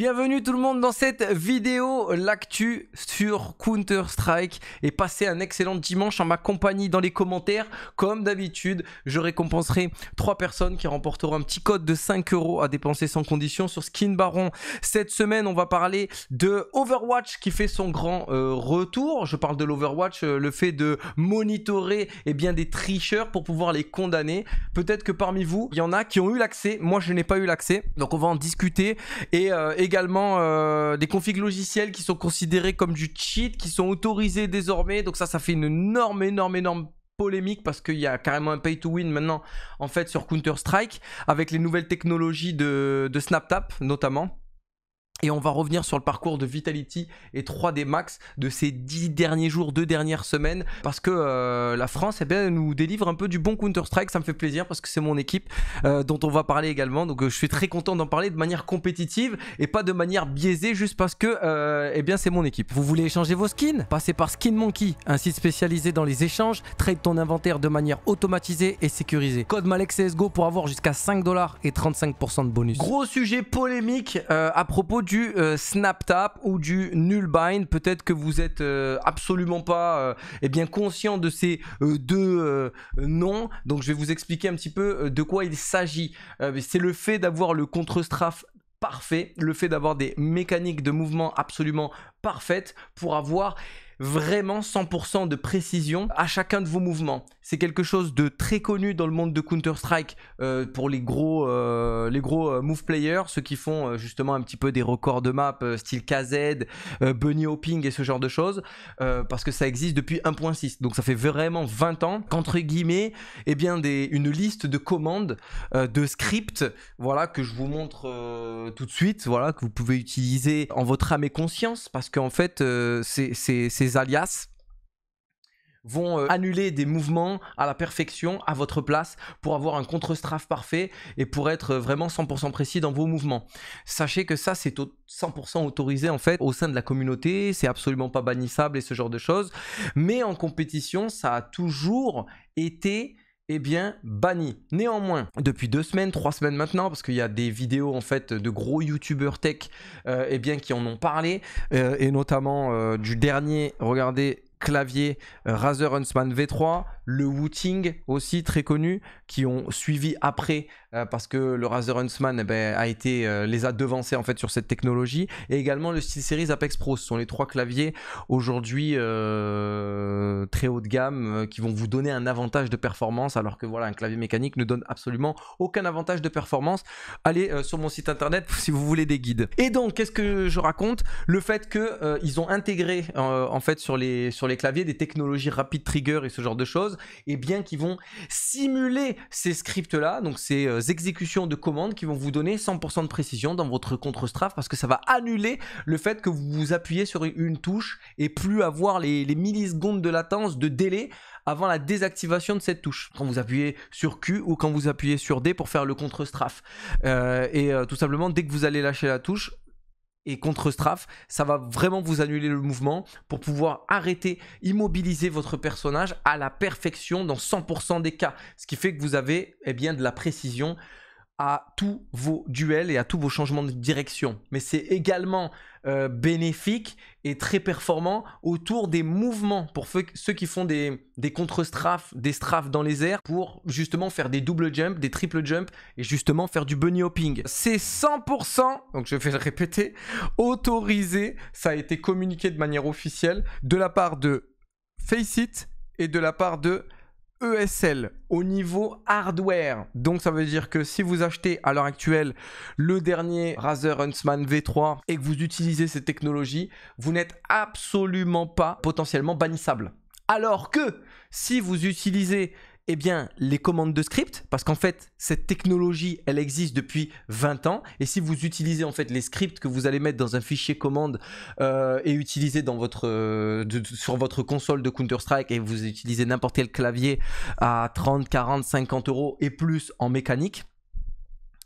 Bienvenue tout le monde dans cette vidéo, l'actu sur Counter-Strike et passez un excellent dimanche en ma compagnie dans les commentaires. Comme d'habitude, je récompenserai 3 personnes qui remporteront un petit code de 5 euros à dépenser sans condition sur Skin Baron. Cette semaine, on va parler de Overwatch qui fait son grand euh, retour. Je parle de l'Overwatch, euh, le fait de monitorer eh bien, des tricheurs pour pouvoir les condamner. Peut-être que parmi vous, il y en a qui ont eu l'accès. Moi, je n'ai pas eu l'accès. Donc, on va en discuter et euh, également euh, des configs logiciels qui sont considérés comme du cheat, qui sont autorisés désormais. Donc ça, ça fait une énorme, énorme, énorme polémique parce qu'il y a carrément un pay to win maintenant en fait sur Counter Strike avec les nouvelles technologies de, de SnapTap notamment. Et on va revenir sur le parcours de Vitality et 3D Max de ces 10 derniers jours, deux dernières semaines, parce que euh, la France eh bien, nous délivre un peu du bon Counter-Strike, ça me fait plaisir parce que c'est mon équipe euh, dont on va parler également, donc euh, je suis très content d'en parler de manière compétitive et pas de manière biaisée juste parce que eh bien c'est mon équipe. Vous voulez échanger vos skins Passez par Skin Monkey, un site spécialisé dans les échanges, trade ton inventaire de manière automatisée et sécurisée. Code CSGO pour avoir jusqu'à 5$ dollars et 35% de bonus. Gros sujet polémique à propos du du euh, snap tap ou du null bind. Peut-être que vous êtes euh, absolument pas euh, eh bien conscient de ces deux noms. Donc je vais vous expliquer un petit peu de quoi il s'agit. c'est le fait d'avoir le contre-strafe parfait, le fait d'avoir des mécaniques de mouvement absolument parfaites pour avoir vraiment 100% de précision à chacun de vos mouvements c'est quelque chose de très connu dans le monde de Counter-Strike euh, pour les gros, euh, les gros euh, move players, ceux qui font justement un petit peu des records de map style KZ, bunny hopping et ce genre de choses, parce que ça existe depuis 1.6. Donc ça fait vraiment 20 ans qu'entre guillemets, eh bien une liste de commandes, de scripts, voilà que je vous montre tout de suite, voilà que vous pouvez utiliser en votre âme et conscience, parce qu'en fait ces alias vont euh, annuler des mouvements à la perfection à votre place pour avoir un contre-strafe parfait et pour être euh, vraiment 100% précis dans vos mouvements. Sachez que ça c'est 100% autorisé en fait au sein de la communauté, c'est absolument pas bannissable et ce genre de choses, mais en compétition ça a toujours été eh bien, banni. Néanmoins, depuis deux semaines, trois semaines maintenant, parce qu'il y a des vidéos en fait de gros youtubeurs tech, euh, eh bien, qui en ont parlé, et notamment du dernier, regardez, clavier euh, Razer Huntsman V3, le Wooting aussi très connu, qui ont suivi après euh, parce que le Razer Huntsman eh ben, a été, euh, les a devancés en fait sur cette technologie. Et également le SteelSeries Apex Pro, ce sont les trois claviers aujourd'hui euh, très haut de gamme qui vont vous donner un avantage de performance alors que voilà, un clavier mécanique ne donne absolument aucun avantage de performance. Allez sur mon site internet si vous voulez des guides. Et donc, qu'est-ce que je raconte Le fait qu'ils ont intégré en fait sur les, sur les claviers des technologies rapid trigger et ce genre de choses et bien qui vont simuler ces scripts-là, donc ces euh, exécutions de commandes qui vont vous donner 100% de précision dans votre contre-strafe parce que ça va annuler le fait que vous vous appuyez sur une touche et plus avoir les, millisecondes de latence, de délai avant la désactivation de cette touche. Quand vous appuyez sur Q ou quand vous appuyez sur D pour faire le contre-strafe. Euh, et euh, tout simplement, dès que vous allez lâcher la touche, et contre strafe, ça va vraiment vous annuler le mouvement pour pouvoir arrêter, immobiliser votre personnage à la perfection dans 100% des cas. Ce qui fait que vous avez eh bien, de la précision à tous vos duels et à tous vos changements de direction. Mais c'est également euh, bénéfique et très performant autour des mouvements pour ceux qui font des, contre-strafes, des strafes dans les airs pour justement faire des doubles jumps, des triple jumps et justement faire du bunny hopping. C'est 100%, donc je vais le répéter, autorisé, ça a été communiqué de manière officielle de la part de Faceit et de la part de ESL au niveau hardware. Donc ça veut dire que si vous achetez à l'heure actuelle le dernier Razer Huntsman V3 et que vous utilisez cette technologie vous n'êtes absolument pas potentiellement bannissable. Alors que si vous utilisez eh bien, les commandes de script, parce qu'en fait, cette technologie, elle existe depuis 20 ans. Et si vous utilisez en fait les scripts que vous allez mettre dans un fichier commande euh, et utiliser votre, euh, sur votre console de Counter-Strike et vous utilisez n'importe quel clavier à 30, 40, 50 euros et plus en mécanique,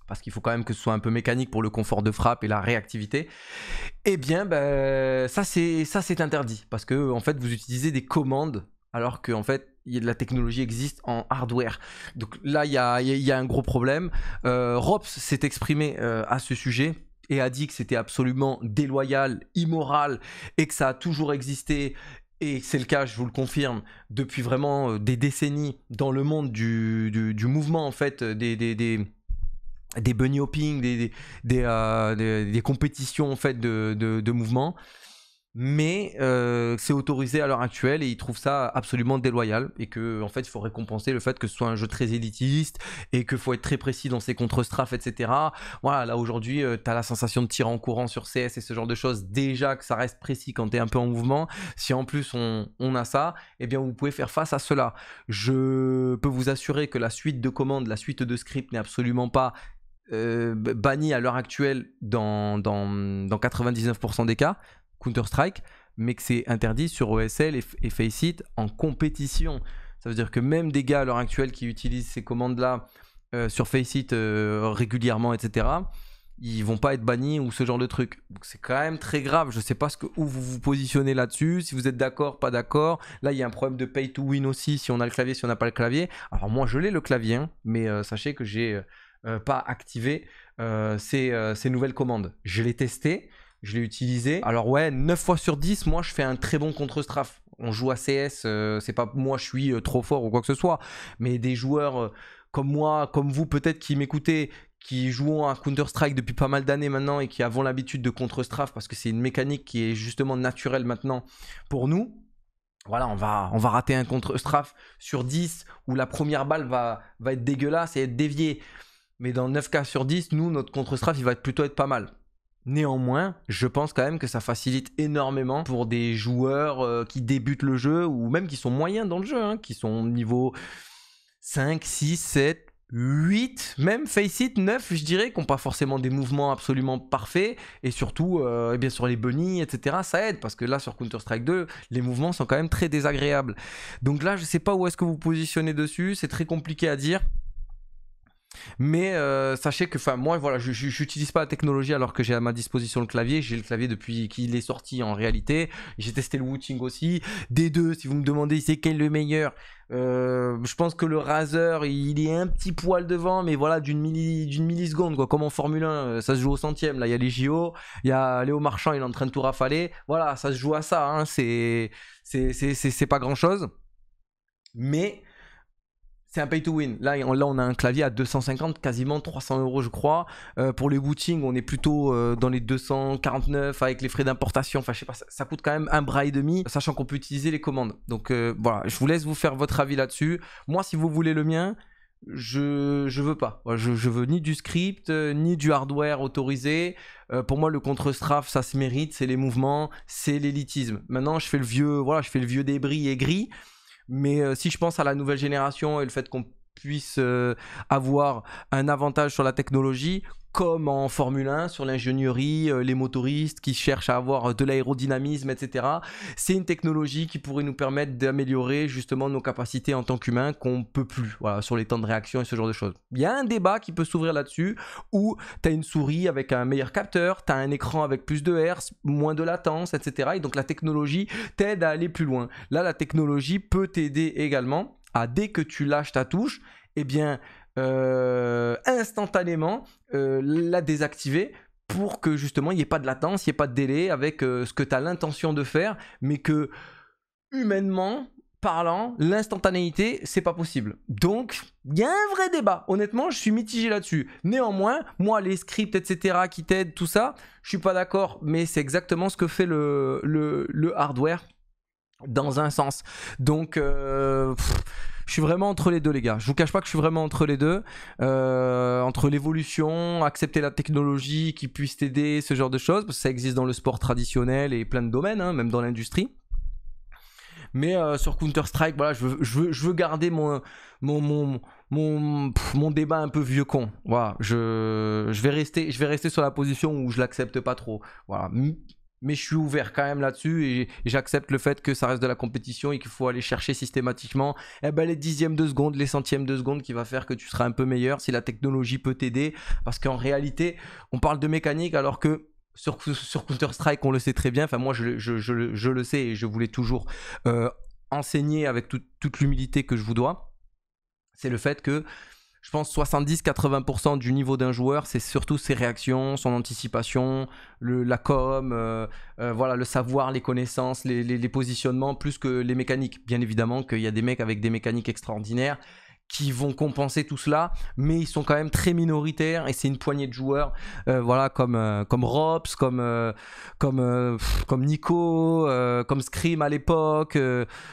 parce qu'il faut quand même que ce soit un peu mécanique pour le confort de frappe et la réactivité, eh bien, ben, c'est ça c'est interdit, parce que en fait, vous utilisez des commandes alors que en fait de la technologie existe en hardware. Donc là, il y a, un gros problème. Euh, s'est exprimé euh, à ce sujet et a dit que c'était absolument déloyal, immoral et que ça a toujours existé. Et c'est le cas, je vous le confirme, depuis vraiment euh, des décennies dans le monde du, mouvement, en fait, euh, des, bunny hopping, des, compétitions en fait de, de, de mouvements mais euh, c'est autorisé à l'heure actuelle et ils trouvent ça absolument déloyal et que en fait il faut récompenser le fait que ce soit un jeu très élitiste et que faut être très précis dans ses contre-strafes etc voilà là aujourd'hui tu euh, t'as la sensation de tirer en courant sur CS et ce genre de choses déjà que ça reste précis quand t'es un peu en mouvement si en plus on, a ça et eh bien vous pouvez faire face à cela je peux vous assurer que la suite de commandes la suite de script n'est absolument pas euh, bannie à l'heure actuelle dans, dans, dans 99% des cas Counter-Strike, mais que c'est interdit sur OSL et, Faceit en compétition. Ça veut dire que même des gars à l'heure actuelle qui utilisent ces commandes-là euh, sur Faceit euh, régulièrement, etc., ils vont pas être bannis ou ce genre de truc. c'est quand même très grave. Je ne sais pas ce que, où vous vous positionnez là-dessus, si vous êtes d'accord, pas d'accord. Là, il y a un problème de pay to win aussi, si on a le clavier, si on n'a pas le clavier. Alors moi, je l'ai le clavier, hein, mais euh, sachez que j'ai pas activé ces, nouvelles commandes. Je l'ai testé je l'ai utilisé. Alors ouais, 9 fois sur 10, moi je fais un très bon contre straf On joue à CS, euh, c'est pas moi je suis euh, trop fort ou quoi que ce soit, mais des joueurs euh, comme moi, comme vous peut-être qui m'écoutez, qui jouons à Counter-Strike depuis pas mal d'années maintenant et qui avons l'habitude de contre straf parce que c'est une mécanique qui est justement naturelle maintenant pour nous. Voilà, on va, on va rater un contre-strafe sur 10 où la première balle va, va être dégueulasse et être déviée. Mais dans 9 cas sur 10, nous, notre contre-strafe, il va plutôt être pas mal. Néanmoins, je pense quand même que ça facilite énormément pour des joueurs euh, qui débutent le jeu ou même qui sont moyens dans le jeu, hein, qui sont niveau 5, 6, 7, 8, même Face It 9, je dirais, qui n'ont pas forcément des mouvements absolument parfaits. Et surtout, euh, eh bien sur les bunnies, etc., ça aide, parce que là, sur Counter-Strike 2, les mouvements sont quand même très désagréables. Donc là, je ne sais pas où est-ce que vous positionnez dessus, c'est très compliqué à dire. Mais euh, sachez que, moi, voilà, je n'utilise pas la technologie alors que j'ai à ma disposition le clavier. J'ai le clavier depuis qu'il est sorti en réalité. J'ai testé le Wooting aussi. Des deux, si vous me demandez c'est quel le meilleur, euh, je pense que le Razer, il est un petit poil devant, mais voilà, d'une milli, milliseconde, quoi. Comme en Formule 1, euh, ça se joue au centième. Là, il y a les JO, il y a Léo Marchand, il est en train de tout rafaler. Voilà, ça se joue à ça, hein. C'est pas grand chose. Mais c'est un pay to win. Là on, a un clavier à 250, quasiment 300 euros, je crois. Euh, pour les booting. on est plutôt euh, dans les 249 avec les frais d'importation. Enfin, je sais pas, ça, coûte quand même un bras et demi, sachant qu'on peut utiliser les commandes. Donc euh, voilà, je vous laisse vous faire votre avis là-dessus. Moi, si vous voulez le mien, je, ne veux pas. Je, veux ni du script, ni du hardware autorisé. pour moi, le contre-strafe, ça se mérite. C'est les mouvements, c'est l'élitisme. Maintenant, je fais le vieux, voilà, je fais le vieux débris aigri. Mais euh, si je pense à la nouvelle génération et le fait qu'on puisse euh, avoir un avantage sur la technologie, comme en Formule 1, sur l'ingénierie, euh, les motoristes qui cherchent à avoir euh, de l'aérodynamisme, etc. C'est une technologie qui pourrait nous permettre d'améliorer justement nos capacités en tant qu'humains qu'on ne peut plus, sur les temps de réaction et ce genre de choses. Il y a un débat qui peut s'ouvrir là-dessus, où tu as une souris avec un meilleur capteur, tu as un écran avec plus de Hertz, moins de latence, etc. Et donc la technologie t'aide à aller plus loin. Là, la technologie peut t'aider également à ah, dès que tu lâches ta touche, eh bien, euh, instantanément euh, la désactiver pour que justement il n'y ait pas de latence, il n'y ait pas de délai avec euh, ce que tu as l'intention de faire, mais que humainement parlant, l'instantanéité, c'est pas possible. Donc, il y a un vrai débat. Honnêtement, je suis mitigé là-dessus. Néanmoins, moi, les scripts, etc., qui t'aident, tout ça, je suis pas d'accord, mais c'est exactement ce que fait le, le hardware dans un sens. Donc, euh, je suis vraiment entre les deux, les gars. Je vous cache pas que je suis vraiment entre les deux. Euh, entre l'évolution, accepter la technologie qui puisse t'aider, ce genre de choses, parce que ça existe dans le sport traditionnel et plein de domaines, hein, même dans l'industrie. Mais euh, sur Counter-Strike, voilà, je veux, garder mon, mon, mon, mon, mon, débat un peu vieux con. Voilà, je, je, vais rester, je vais rester sur la position où je l'accepte pas trop. Voilà mais je suis ouvert quand même là-dessus et j'accepte le fait que ça reste de la compétition et qu'il faut aller chercher systématiquement eh ben, les dixièmes de seconde, les centièmes de seconde qui va faire que tu seras un peu meilleur si la technologie peut t'aider. Parce qu'en réalité, on parle de mécanique alors que sur, sur Counter-Strike, on le sait très bien, enfin moi je, le sais et je voulais toujours euh, enseigner avec toute l'humilité que je vous dois, c'est le fait que je pense 70-80% du niveau d'un joueur, c'est surtout ses réactions, son anticipation, le, la com, euh, euh, voilà, le savoir, les connaissances, les, les, positionnements, plus que les mécaniques. Bien évidemment qu'il y a des mecs avec des mécaniques extraordinaires, qui vont compenser tout cela, mais ils sont quand même très minoritaires et c'est une poignée de joueurs, euh, voilà comme euh, comme Robs, comme euh, comme comme Nico, comme Scream à l'époque,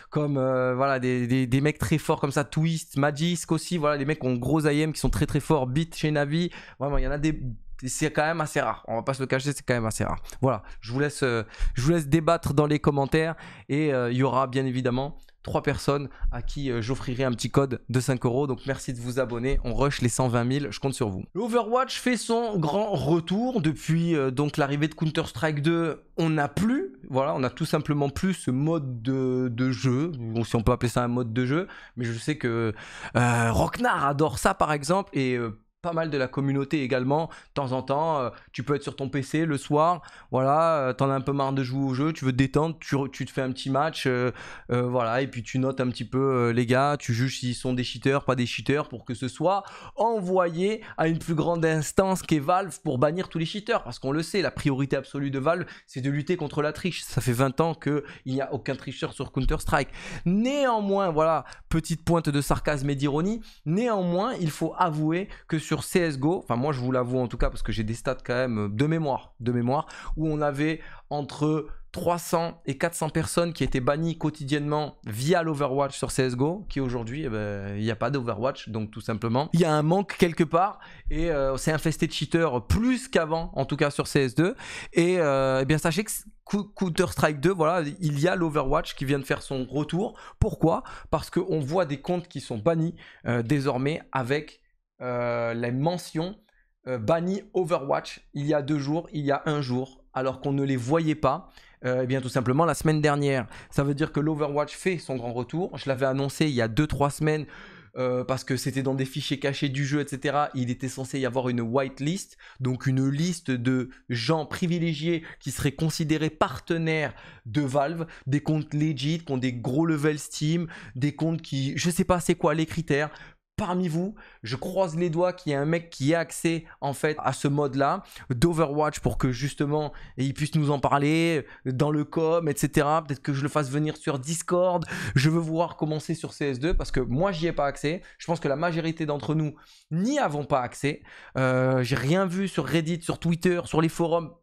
comme voilà des, des, des, mecs très forts comme ça, Twist, Magisk aussi, voilà des mecs ont gros IM qui sont très très forts, Beat chez Navi, vraiment il y en a des c'est quand même assez rare. On va pas se le cacher, c'est quand même assez rare. Voilà, je vous laisse, je vous laisse débattre dans les commentaires et il y aura bien évidemment trois personnes à qui euh, j'offrirai un petit code de 5 euros. Donc merci de vous abonner. On rush les 120 000. Je compte sur vous. L'Overwatch fait son grand retour depuis euh, donc l'arrivée de Counter Strike 2. On n'a plus, voilà, on a tout simplement plus ce mode de, jeu, bon, si on peut appeler ça un mode de jeu. Mais je sais que euh, Rocknar adore ça par exemple et euh, pas mal de la communauté également. De temps en temps, euh, tu peux être sur ton PC le soir, voilà, euh, t'en as un peu marre de jouer au jeu, tu veux te détendre, tu, te fais un petit match, euh, voilà, et puis tu notes un petit peu les gars, tu juges s'ils sont des cheaters, pas des cheaters, pour que ce soit envoyé à une plus grande instance est Valve pour bannir tous les cheaters. Parce qu'on le sait, la priorité absolue de Valve, c'est de lutter contre la triche. Ça fait 20 ans qu'il n'y a aucun tricheur sur Counter-Strike. Néanmoins, voilà, petite pointe de sarcasme et d'ironie, néanmoins, il faut avouer que sur CSGO, enfin moi je vous l'avoue en tout cas parce que j'ai des stats quand même euh, de mémoire, de mémoire, où on avait entre 300 et 400 personnes qui étaient bannies quotidiennement via l'Overwatch sur CSGO, qui aujourd'hui, eh ben, il n'y a pas d'Overwatch, donc tout simplement, il y a un manque quelque part, et c'est euh, infesté de cheaters plus qu'avant, en tout cas sur CS2, et euh, eh bien sachez que Counter-Strike 2, voilà, il y a l'Overwatch qui vient de faire son retour. Pourquoi Parce qu'on voit des comptes qui sont bannis désormais avec euh, les mentions euh, banni Overwatch il y a deux jours, il y a un jour, alors qu'on ne les voyait pas. Euh, eh bien tout simplement la semaine dernière. Ça veut dire que l'Overwatch fait son grand retour. Je l'avais annoncé il y a deux, trois semaines parce que c'était dans des fichiers cachés du jeu, etc. Il était censé y avoir une whitelist, donc une liste de gens privilégiés qui seraient considérés partenaires de Valve, des comptes legit, qui ont des gros levels Steam, des comptes qui, je sais pas c'est quoi les critères, parmi vous. Je croise les doigts qu'il y ait un mec qui ait accès en fait à ce mode là d'Overwatch pour que justement il puisse nous en parler dans le com, etc. Peut-être que je le fasse venir sur Discord. Je veux voir commencer sur CS2 parce que moi j'y ai pas accès. Je pense que la majorité d'entre nous n'y avons pas accès. Euh, j'ai rien vu sur Reddit, sur Twitter, sur les forums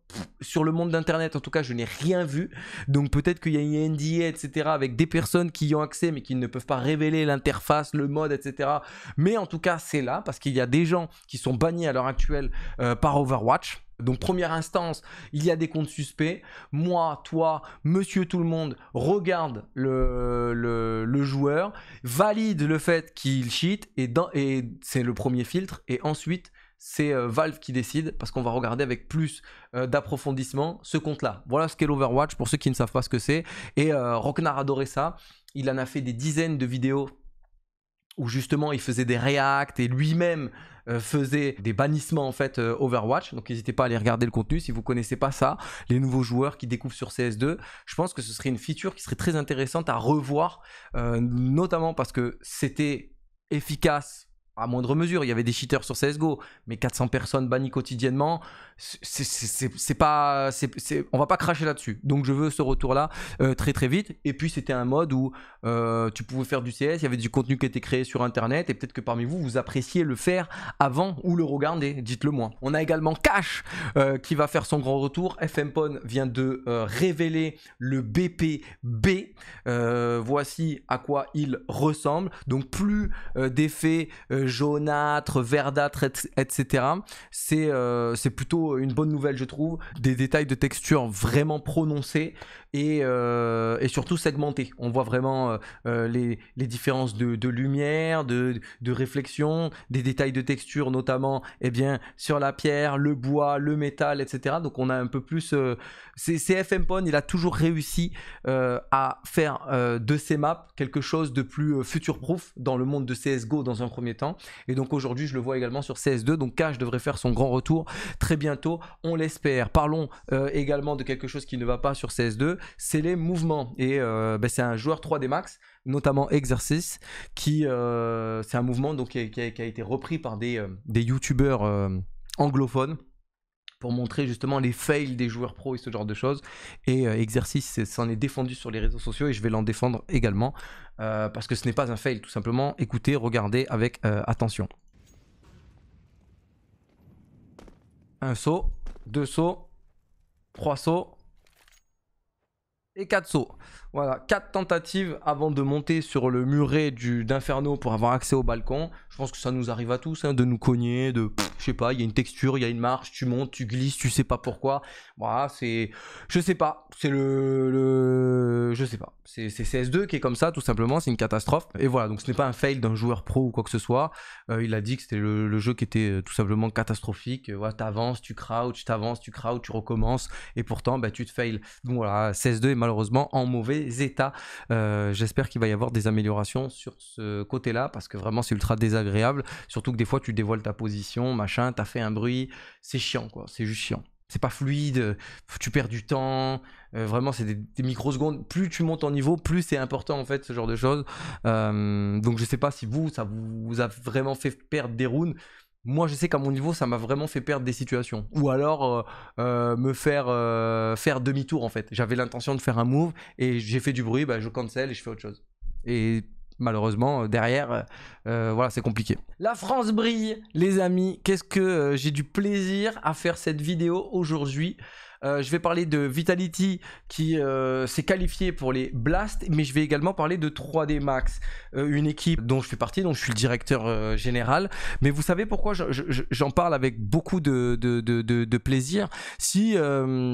sur le monde d'internet, en tout cas, je n'ai rien vu. Donc peut-être qu'il y a une NDA, etc., avec des personnes qui y ont accès, mais qui ne peuvent pas révéler l'interface, le mode, etc. Mais en tout cas, c'est là, parce qu'il y a des gens qui sont bannis à l'heure actuelle euh, par Overwatch. Donc première instance, il y a des comptes suspects. Moi, toi, monsieur tout le monde, regarde le, joueur, valide le fait qu'il cheat, et c'est le premier filtre, et ensuite c'est euh, Valve qui décide parce qu'on va regarder avec plus euh, d'approfondissement ce compte-là. Voilà ce qu'est l'Overwatch pour ceux qui ne savent pas ce que c'est. Et euh, Rocknar adorait ça. Il en a fait des dizaines de vidéos où justement il faisait des reacts et lui-même faisait des bannissements en fait Overwatch. Donc n'hésitez pas à aller regarder le contenu si vous connaissez pas ça, les nouveaux joueurs qui découvrent sur CS2. Je pense que ce serait une feature qui serait très intéressante à revoir, notamment parce que c'était efficace à moindre mesure, il y avait des cheaters sur CSGO, mais 400 personnes bannies quotidiennement, c'est pas, on va pas cracher là-dessus. Donc je veux ce retour-là euh, très très vite. Et puis c'était un mode où euh, tu pouvais faire du CS, il y avait du contenu qui était créé sur Internet, et peut-être que parmi vous, vous appréciez le faire avant ou le regarder, dites-le moi. On a également Cash euh, qui va faire son grand retour. FMPON vient de révéler le BPB. voici à quoi il ressemble. Donc plus d'effets jaunâtre, verdâtre, etc. Euh, c'est plutôt une bonne nouvelle, je trouve. Des détails de texture vraiment prononcés et, euh, surtout segmentés. On voit vraiment euh, les, différences de, lumière, de, réflexion, des détails de texture, notamment eh bien, sur la pierre, le bois, le métal, etc. Donc on a un peu plus. c'est pone il a toujours réussi à faire de ces maps quelque chose de plus future-proof dans le monde de CSGO dans un premier temps. Et donc aujourd'hui, je le vois également sur CS2. Donc Cash devrait faire son grand retour très bientôt, on l'espère. Parlons euh, également de quelque chose qui ne va pas sur CS2, c'est les mouvements. Et euh, ben, c'est un joueur 3D Max notamment Exercice, qui euh, c'est un mouvement donc, qui a, été repris par des, des youtubeurs anglophones pour montrer justement les fails des joueurs pros et ce genre de choses. Et euh, Exercice s'en est défendu sur les réseaux sociaux et je vais l'en défendre également euh, parce que ce n'est pas un fail, tout simplement. Écoutez, regardez avec euh, attention. Un saut, deux sauts, trois sauts, et 4 sauts. Voilà, quatre tentatives avant de monter sur le muret du d'Inferno pour avoir accès au balcon. Je pense que ça nous arrive à tous hein, de nous cogner, de je sais pas, il y a une texture, il y a une marche, tu montes, tu glisses, tu sais pas pourquoi. Voilà, c'est je sais pas, c'est le, je sais pas. C'est CS2 qui est comme ça tout simplement, c'est une catastrophe et voilà, donc ce n'est pas un fail d'un joueur pro ou quoi que ce soit. Euh, il a dit que c'était le, jeu qui était euh, tout simplement catastrophique. Voilà, avances tu tu avances tu crouches, tu recommences et pourtant bah, tu te fails. Donc voilà, CS2 est mal malheureusement en mauvais état. Euh, j'espère qu'il va y avoir des améliorations sur ce côté-là parce que vraiment c'est ultra désagréable. Surtout que des fois tu dévoiles ta position, machin, t'as fait un bruit, c'est chiant quoi, c'est juste chiant. C'est pas fluide, tu perds du temps, euh, vraiment c'est des, microsecondes. Plus tu montes en niveau, plus c'est important en fait ce genre de choses. Euh, donc je sais pas si vous, ça vous a vraiment fait perdre des rounds moi je sais qu'à mon niveau ça m'a vraiment fait perdre des situations ou alors euh, euh, me faire euh, faire demi-tour en fait j'avais l'intention de faire un move et j'ai fait du bruit bah, je cancel et je fais autre chose et malheureusement derrière voilà c'est compliqué la France brille les amis qu'est-ce que j'ai du plaisir à faire cette vidéo aujourd'hui euh, je vais parler de Vitality qui euh, s'est qualifié pour les Blast, mais je vais également parler de 3D Max, euh, une équipe dont je fais partie, dont je suis le directeur général. Mais vous savez pourquoi j'en parle avec beaucoup de, de, plaisir. Si,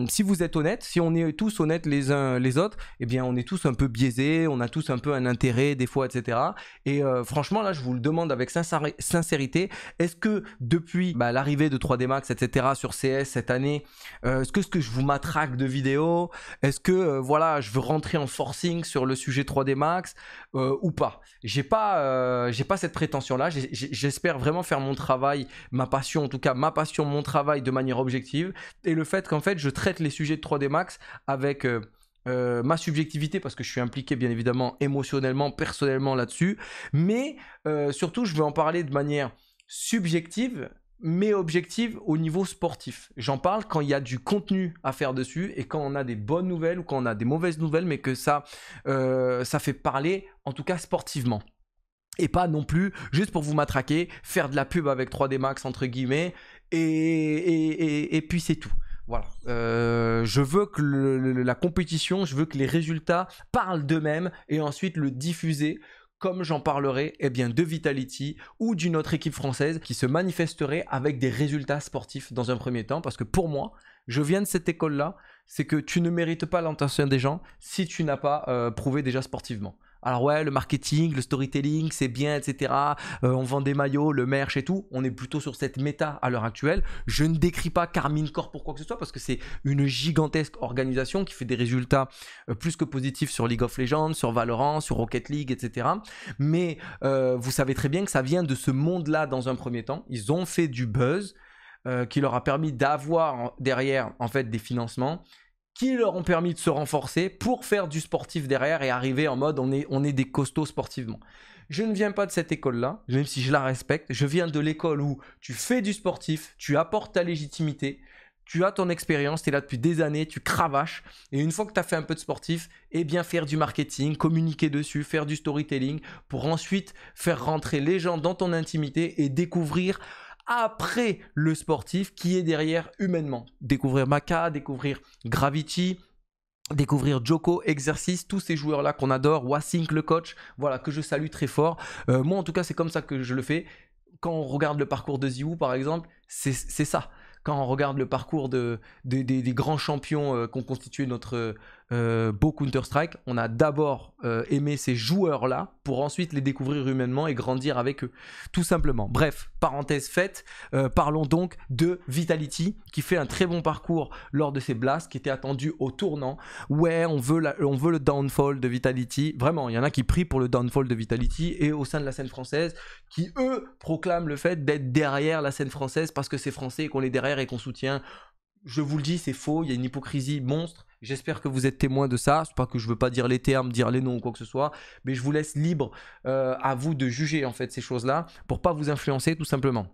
si vous êtes honnête, si on est tous honnêtes les uns les autres, eh bien on est tous un peu biaisés, on a tous un peu un intérêt des fois, etc. Et franchement là, je vous le demande avec sincérité, est-ce que depuis bah, l'arrivée de 3D Max, etc. sur CS cette année, est-ce que que je vous matraque de vidéos Est-ce que euh, voilà, je veux rentrer en forcing sur le sujet 3D Max euh, ou pas J'ai pas, euh, j'ai pas cette prétention là. J'espère vraiment faire mon travail, ma passion en tout cas, ma passion, mon travail de manière objective et le fait qu'en fait je traite les sujets de 3D Max avec ma subjectivité parce que je suis impliqué bien évidemment émotionnellement, personnellement là-dessus, mais surtout je veux en parler de manière subjective mes objectifs au niveau sportif. J'en parle quand il y a du contenu à faire dessus et quand on a des bonnes nouvelles ou quand on a des mauvaises nouvelles, mais que ça, euh, ça fait parler, en tout cas sportivement. Et pas non plus juste pour vous matraquer, faire de la pub avec 3D Max entre guillemets, et, puis c'est tout. Voilà. Euh, je veux que la compétition, je veux que les résultats parlent d'eux-mêmes et ensuite le diffuser comme j'en parlerai, eh bien, de Vitality ou d'une autre équipe française qui se manifesterait avec des résultats sportifs dans un premier temps. Parce que pour moi, je viens de cette école-là, c'est que tu ne mérites pas l'attention des gens si tu n'as pas euh, prouvé déjà sportivement. Alors ouais, le marketing, le storytelling, c'est bien, etc. Euh, on vend des maillots, le merch et tout. On est plutôt sur cette méta à l'heure actuelle. Je ne décris pas Carmine Corp pour quoi que ce soit parce que c'est une gigantesque organisation qui fait des résultats euh, plus que positifs sur League of Legends, sur Valorant, sur Rocket League, etc. Mais euh, vous savez très bien que ça vient de ce monde-là dans un premier temps. Ils ont fait du buzz. qui leur a permis d'avoir derrière en fait des financements qui leur ont permis de se renforcer pour faire du sportif derrière et arriver en mode on est, on est des costauds sportivement. Je ne viens pas de cette école-là, même si je la respecte. Je viens de l'école où tu fais du sportif, tu apportes ta légitimité, tu as ton expérience, tu es là depuis des années, tu cravaches. Et une fois que tu as fait un peu de sportif, eh bien faire du marketing, communiquer dessus, faire du storytelling pour ensuite faire rentrer les gens dans ton intimité et découvrir après le sportif qui est derrière humainement. Découvrir Maka, découvrir Gravity, découvrir Joko, Exercice, tous ces joueurs-là qu'on adore, Wasink le coach, voilà, que je salue très fort. Euh, moi en tout cas c'est comme ça que je le fais. Quand on regarde le parcours de Ziou par exemple, c'est ça. Quand on regarde le parcours de, des grands champions euh, qu'ont constitué notre, euh, beau Counter-Strike, on a d'abord euh, aimé ces joueurs-là pour ensuite les découvrir humainement et grandir avec eux, tout simplement. Bref, parenthèse faite, euh, parlons donc de Vitality qui fait un très bon parcours lors de ces blasts qui étaient attendus au tournant. Ouais, on veut, on veut le downfall de Vitality. Vraiment, il y en a qui prient pour le downfall de Vitality et au sein de la scène française qui, eux, proclament le fait d'être derrière la scène française parce que c'est français et qu'on est derrière et qu'on soutient je vous le dis, c'est faux, il y a une hypocrisie monstre. J'espère que vous êtes témoin de ça. C'est pas que je veux pas dire les termes, dire les noms ou quoi que ce soit, mais je vous laisse libre euh, à vous de juger en fait ces choses-là pour pas vous influencer tout simplement.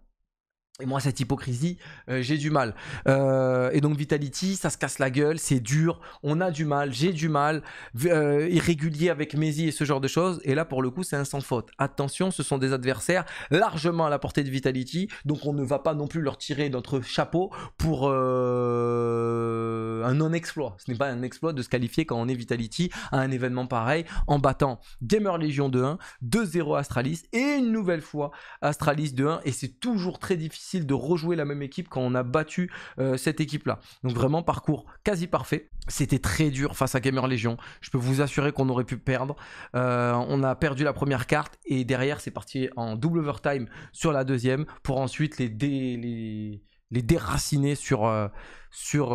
Et moi, cette hypocrisie, euh, j'ai du mal. Euh, et donc Vitality, ça se casse la gueule, c'est dur, on a du mal, j'ai du mal, euh, irrégulier avec Messi et ce genre de choses. Et là, pour le coup, c'est un sans faute. Attention, ce sont des adversaires largement à la portée de Vitality, donc on ne va pas non plus leur tirer notre chapeau pour un non-exploit. Ce n'est pas un exploit de se qualifier quand on est Vitality à un événement pareil, en battant Gamer Legion 2-1, 2-0 Astralis, et une nouvelle fois Astralis de 1 et c'est toujours très difficile de rejouer la même équipe quand on a battu euh, cette équipe-là. Donc vraiment parcours quasi parfait. C'était très dur face à Gamer Legion. Je peux vous assurer qu'on aurait pu perdre. Euh, on a perdu la première carte et derrière c'est parti en double overtime sur la deuxième pour ensuite les, les, déraciner sur, euh, sur,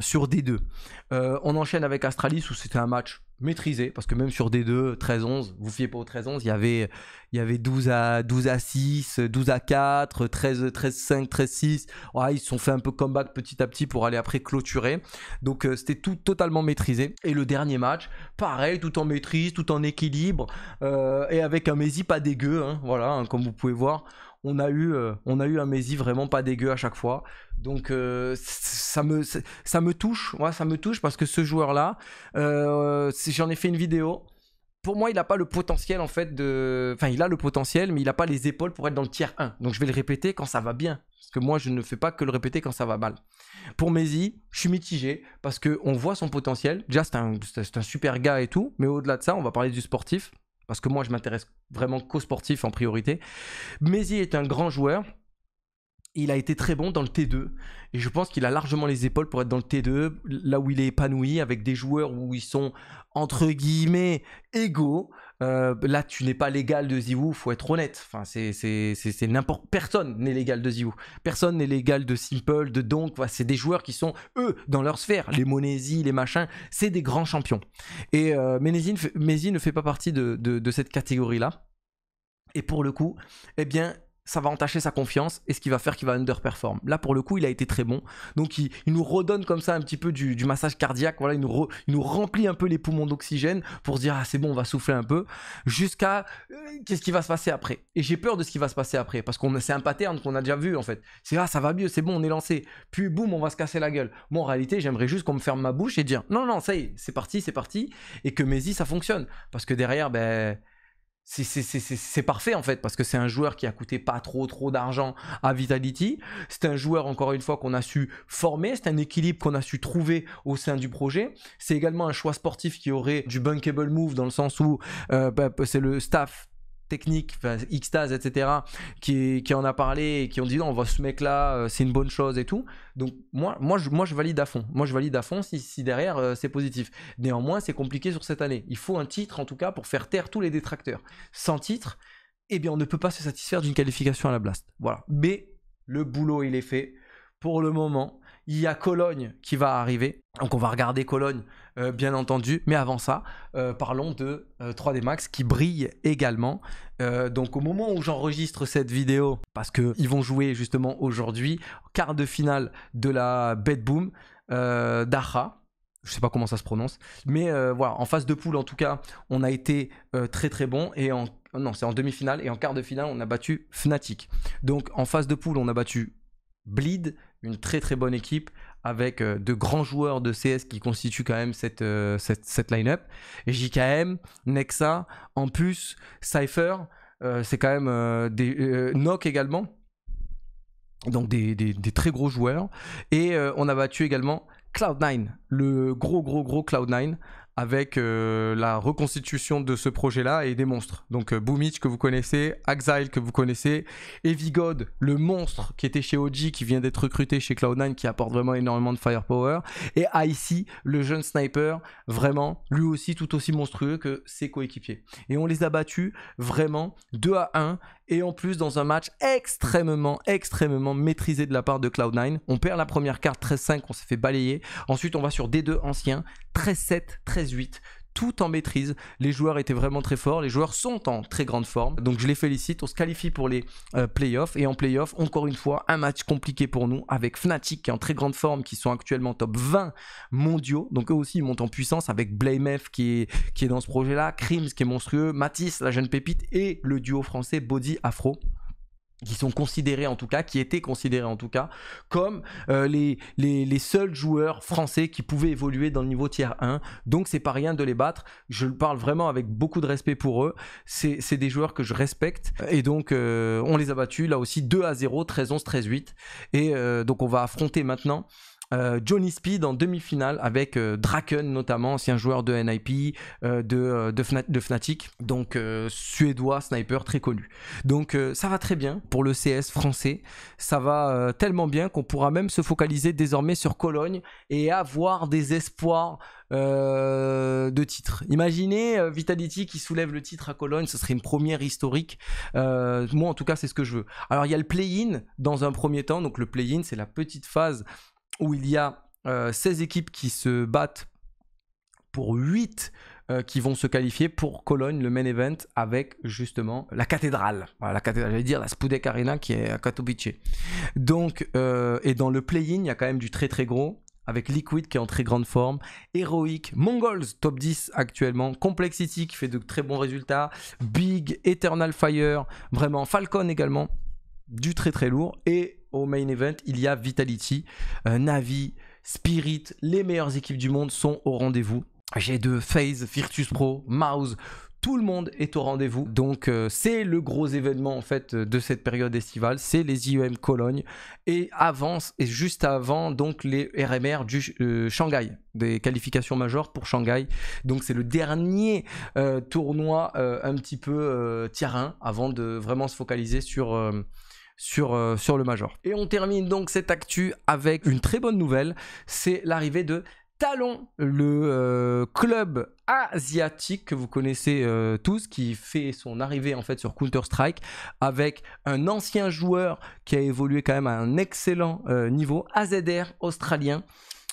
sur D2. on enchaîne avec Astralis où c'était un match maîtrisé, parce que même sur D2, 13-11, vous fiez pas au 13-11, il y avait, y avait 12 à, 12 à 6, 12 à 4, 13, 13 5, 13 6. ils se sont fait un peu comeback petit à petit pour aller après clôturer. Donc euh, c'était tout totalement maîtrisé. Et le dernier match, pareil, tout en maîtrise, tout en équilibre, euh, et avec un Messi pas dégueu, hein, voilà, hein, comme vous pouvez voir. On a, eu, euh, on a eu un Messi vraiment pas dégueu à chaque fois. Donc, ça me, touche, ça me touche parce que ce joueur-là, euh, j'en ai fait une vidéo. Pour moi, il n'a pas le potentiel en fait de. Enfin, il a le potentiel, mais il n'a pas les épaules pour être dans le tiers 1. Donc je vais le répéter quand ça va bien. Parce que moi, je ne fais pas que le répéter quand ça va mal. Pour Messi, je suis mitigé parce qu'on voit son potentiel. Déjà, c'est un, super gars et tout. Mais au-delà de ça, on va parler du sportif. Parce que moi, je m'intéresse vraiment qu'au sportif en priorité. Messi est un grand joueur il a été très bon dans le T2. Et je pense qu'il a largement les épaules pour être dans le T2, là où il est épanoui, avec des joueurs où ils sont, entre guillemets, égaux. Euh, là, tu n'es pas légal de il faut être honnête. Enfin, c'est n'importe personne n'est légal de ZywOo. Personne n'est légal de Simple, de Donk. c'est des joueurs qui sont eux dans leur sphère. Les Monési, les machins, c'est des grands champions. Et euh, Ménési ne fait pas partie de, de cette catégorie là. Et pour le coup, eh bien, ça va entacher sa confiance et ce qui va faire qu'il va underperform. Là, pour le coup, il a été très bon. Donc, il, nous redonne comme ça un petit peu du, massage cardiaque. Voilà, il nous, remplit un peu les poumons d'oxygène pour dire Ah, c'est bon, on va souffler un peu. Jusqu'à euh, qu'est-ce qui va se passer après Et j'ai peur de ce qui va se passer après parce qu'on c'est un pattern qu'on a déjà vu en fait. C'est Ah, ça va mieux, c'est bon, on est lancé. Puis, boum, on va se casser la gueule. Moi, en réalité, j'aimerais juste qu'on me ferme ma bouche et dire Non, non, ça y est, c'est parti, c'est parti. Et que Maisy, ça fonctionne. Parce que derrière, ben c'est parfait en fait parce que c'est un joueur qui a coûté pas trop trop d'argent à Vitality. C'est un joueur encore une fois qu'on a su former, c'est un équilibre qu'on a su trouver au sein du projet. C'est également un choix sportif qui aurait du bunkable move dans le sens où euh, bah, c'est le staff technique, etc., qui, en a parlé et qui ont dit non, on voit ce mec-là, euh, c'est une bonne chose et tout. Donc moi, moi, je, moi, je valide à fond. Moi, je valide à fond si, derrière, euh, c'est positif. Néanmoins, c'est compliqué sur cette année. Il faut un titre, en tout cas, pour faire taire tous les détracteurs. Sans titre, eh bien, on ne peut pas se satisfaire d'une qualification à la Blast. Voilà. Mais le boulot, il est fait. Pour le moment, il y a Cologne qui va arriver. Donc on va regarder Cologne, euh, bien entendu. Mais avant ça, euh, parlons de 3D euh, Max qui brille également. donc au moment où j'enregistre cette vidéo, parce qu'ils vont jouer justement aujourd'hui, quart de finale de la Bed Boom d'Acha je sais pas comment ça se prononce, mais voilà, en phase de poule en tout cas, on a été très très bon et en non, c'est en demi-finale et en quart de finale, on a battu Fnatic. Donc en phase de poule, on a battu Bleed, une très très bonne équipe avec euh, de grands joueurs de CS qui constituent quand même cette, euh, cette, line-up. JKM, Nexa, en plus, Cypher, euh, c'est quand même des. également. Donc des, des, très gros joueurs. Et on a battu également Cloud9, le gros gros gros Cloud9 avec euh, la reconstitution de ce projet-là et des monstres. Donc Boomitch euh, Boomich que vous connaissez, Axile que vous connaissez, Evigod, le monstre qui était chez OG, qui vient d'être recruté chez Cloud9, qui apporte vraiment énormément de firepower, et Icy, le jeune sniper, vraiment, lui aussi tout aussi monstrueux que ses coéquipiers. Et on les a battus vraiment 2 à 1, et en plus, dans un match extrêmement, extrêmement maîtrisé de la part de Cloud9, on perd la première carte 13-5, on s'est fait balayer. Ensuite, on va sur D2 ancien, 13-7, 13-8 tout en maîtrise. Les joueurs étaient vraiment très forts, les joueurs sont en très grande forme. Donc je les félicite, on se qualifie pour les euh, playoffs. Et en playoffs, encore une fois, un match compliqué pour nous avec Fnatic qui est en très grande forme, qui sont actuellement top 20 mondiaux. Donc eux aussi, ils montent en puissance avec Blamef qui est, qui est dans ce projet-là, Crims qui est monstrueux, Matisse, la jeune pépite, et le duo français Body Afro qui sont considérés en tout cas, qui étaient considérés en tout cas, comme euh, les, les, seuls joueurs français qui pouvaient évoluer dans le niveau tiers 1. Donc c'est pas rien de les battre. Je le parle vraiment avec beaucoup de respect pour eux. C'est des joueurs que je respecte. Et donc euh, on les a battus là aussi 2 à 0, 13-11, 13-8. Et euh, donc on va affronter maintenant euh, Johnny Speed en demi-finale avec euh, Draken notamment, ancien joueur de NIP, euh, de, Fnatic, donc suédois, sniper très connu. Donc ça va très bien pour le CS français, ça va tellement bien qu'on pourra même se focaliser désormais sur Cologne et avoir des espoirs de titre. Imaginez Vitality qui soulève le titre à Cologne, ce serait une première historique. moi, en tout cas, c'est ce que je veux. Alors, il y a le play-in dans un premier temps. Donc, le play-in, c'est la petite phase où il y a 16 euh, équipes qui se battent pour 8 euh, qui vont se qualifier pour Cologne, le main event, avec justement la cathédrale. la cathédrale, j'allais dire la Spudek Arena qui est à Katowice. Donc, euh, et dans le play-in, il y a quand même du très très gros. Avec Liquid qui est en très grande forme, Heroic, Mongols top 10 actuellement, Complexity qui fait de très bons résultats, Big, Eternal Fire, vraiment Falcon également, du très très lourd, et au main event, il y a Vitality, euh, Navi, Spirit, les meilleures équipes du monde sont au rendez-vous. J'ai de FaZe, Virtus Pro, Mouse, tout le monde est au rendez-vous. Donc euh, c'est le gros événement en fait de cette période estivale, c'est les IEM Cologne et avance et juste avant donc les RMR du euh, Shanghai, des qualifications majeures pour Shanghai. Donc c'est le dernier tournoi un petit peu tier avant de vraiment se focaliser sur euh, sur, le Major. Et on termine donc cette actu avec une très bonne nouvelle, c'est l'arrivée de Talon, le euh, club asiatique que vous connaissez euh, tous, qui fait son arrivée en fait sur Counter-Strike avec un ancien joueur qui a évolué quand même à un excellent niveau, AZR australien,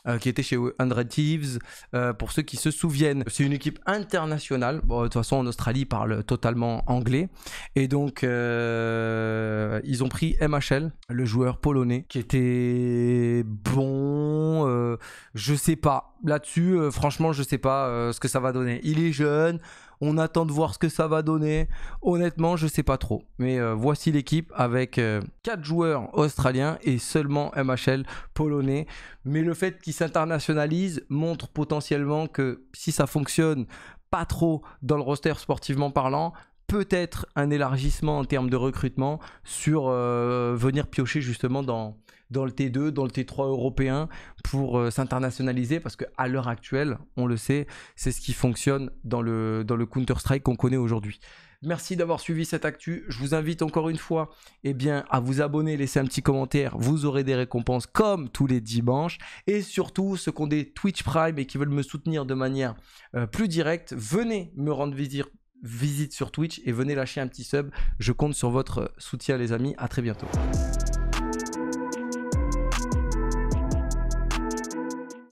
euh, qui était chez 100 Thieves, euh, pour ceux qui se souviennent. C'est une équipe internationale. Bon, de toute façon, en Australie, ils parlent totalement anglais. Et donc, euh, ils ont pris MHL, le joueur polonais, qui était bon. je sais pas. Là-dessus, franchement, je sais pas ce que ça va donner. Il est jeune. On attend de voir ce que ça va donner. Honnêtement, je ne sais pas trop. Mais euh, voici l'équipe avec 4 euh, joueurs australiens et seulement MHL polonais. Mais le fait qu'ils s'internationalisent montre potentiellement que si ça fonctionne pas trop dans le roster sportivement parlant, peut-être un élargissement en termes de recrutement sur euh, venir piocher justement dans, dans le T2, dans le T3 européen pour euh, s'internationaliser parce qu'à l'heure actuelle, on le sait, c'est ce qui fonctionne dans le, dans le Counter-Strike qu'on connaît aujourd'hui. Merci d'avoir suivi cette actu. Je vous invite encore une fois eh bien, à vous abonner, laisser un petit commentaire. Vous aurez des récompenses comme tous les dimanches. Et surtout, ceux qui ont des Twitch Prime et qui veulent me soutenir de manière euh, plus directe, venez me rendre visite, visite sur Twitch et venez lâcher un petit sub. Je compte sur votre soutien les amis. À très bientôt.